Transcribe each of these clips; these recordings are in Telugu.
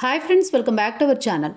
hi friends welcome back to our channel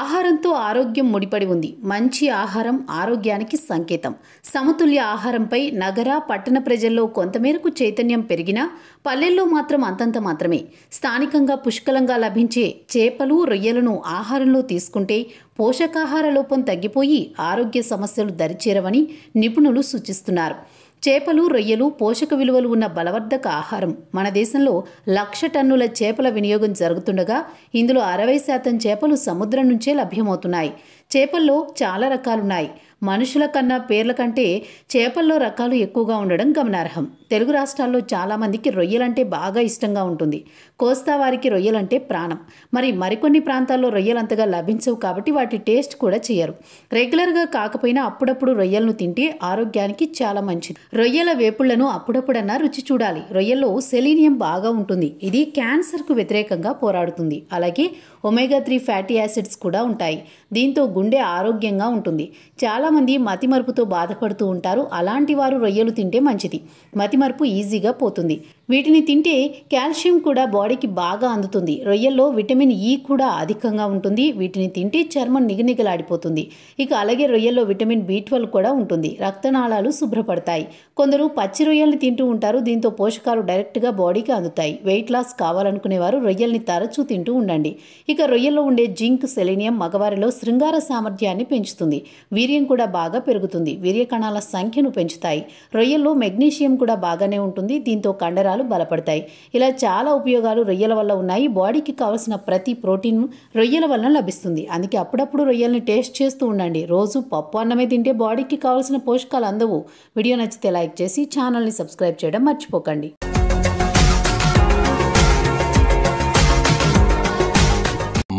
ఆహారంతో ఆరోగ్యం ముడిపడి ఉంది మంచి ఆహారం ఆరోగ్యానికి సంకేతం సమతుల్య ఆహారంపై నగర పట్టణ ప్రజల్లో కొంతమేరకు చైతన్యం పెరిగినా పల్లెల్లో మాత్రం అంతంత మాత్రమే స్థానికంగా పుష్కలంగా లభించే చేపలు రొయ్యలను ఆహారంలో తీసుకుంటే పోషకాహార లోపం తగ్గిపోయి ఆరోగ్య సమస్యలు దరిచేరవని నిపుణులు సూచిస్తున్నారు చేపలు రొయ్యలు పోషక విలువలు ఉన్న బలవర్ధక ఆహారం మన దేశంలో లక్ష టన్నుల చేపల వినియోగం జరుగుతుండగా ఇందులో అరవై శాతం చేపలు సముద్రం నుంచే లభ్యమవుతున్నాయి చేపల్లో చాలా రకాలున్నాయి మనుషుల కన్నా పేర్ల కంటే చేపల్లో రకాలు ఎక్కువగా ఉండడం గమనార్హం తెలుగు రాష్ట్రాల్లో చాలామందికి రొయ్యలంటే బాగా ఇష్టంగా ఉంటుంది కోస్తా వారికి రొయ్యలంటే ప్రాణం మరి మరికొన్ని ప్రాంతాల్లో రొయ్యలంతగా లభించవు కాబట్టి వాటి టేస్ట్ కూడా చేయరు రెగ్యులర్గా కాకపోయినా అప్పుడప్పుడు రొయ్యలను తింటే ఆరోగ్యానికి చాలా మంచిది రొయ్యల వేపుళ్లను అప్పుడప్పుడన్నా రుచి చూడాలి రొయ్యల్లో సెలీనియం బాగా ఉంటుంది ఇది క్యాన్సర్కు వ్యతిరేకంగా పోరాడుతుంది అలాగే ఒమేగా త్రీ ఫ్యాటీ యాసిడ్స్ కూడా ఉంటాయి దీంతో గుండె ఆరోగ్యంగా ఉంటుంది చాలామంది మతిమరుపుతో బాధపడుతూ ఉంటారు అలాంటి వారు రొయ్యలు తింటే మంచిది మతిమరుపు ఈజీగా పోతుంది వీటిని తింటే కాల్షియం కూడా బాడీకి బాగా అందుతుంది రొయ్యల్లో విటమిన్ ఈ e కూడా అధికంగా ఉంటుంది వీటిని తింటే చర్మం నిగనిగలాడిపోతుంది ఇక అలాగే రొయ్యల్లో విటమిన్ బి ట్వెల్వ్ కూడా ఉంటుంది రక్తనాళాలు శుభ్రపడతాయి కొందరు పచ్చి రొయ్యల్ని తింటూ ఉంటారు దీంతో పోషకాలు డైరెక్ట్గా బాడీకి అందుతాయి వెయిట్ లాస్ కావాలనుకునేవారు రొయ్యల్ని తరచూ తింటూ ఉండండి ఇక రొయ్యల్లో ఉండే జింక్ సెలీనియం మగవారిలో శృంగార సామర్థ్యాన్ని పెంచుతుంది వీర్యం కూడా బాగా పెరుగుతుంది వీర్య కణాల సంఖ్యను పెంచుతాయి రొయ్యల్లో మెగ్నీషియం కూడా బాగానే ఉంటుంది దీంతో కండరాలు బలపడతాయి ఇలా చాలా ఉపయోగాలు రొయ్యల వల్ల ఉన్నాయి బాడీకి కావలసిన ప్రతి ప్రోటీన్ రొయ్యల వలన లభిస్తుంది అందుకే అప్పుడప్పుడు రొయ్యల్ని టేస్ట్ చేస్తూ ఉండండి రోజు పప్పు అన్నమే తింటే బాడీకి కావలసిన పోషకాలు అందవు వీడియో నచ్చితే లైక్ చేసి ఛానల్ని సబ్స్క్రైబ్ చేయడం మర్చిపోకండి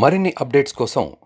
మరిన్ని అప్డేట్స్ కోసం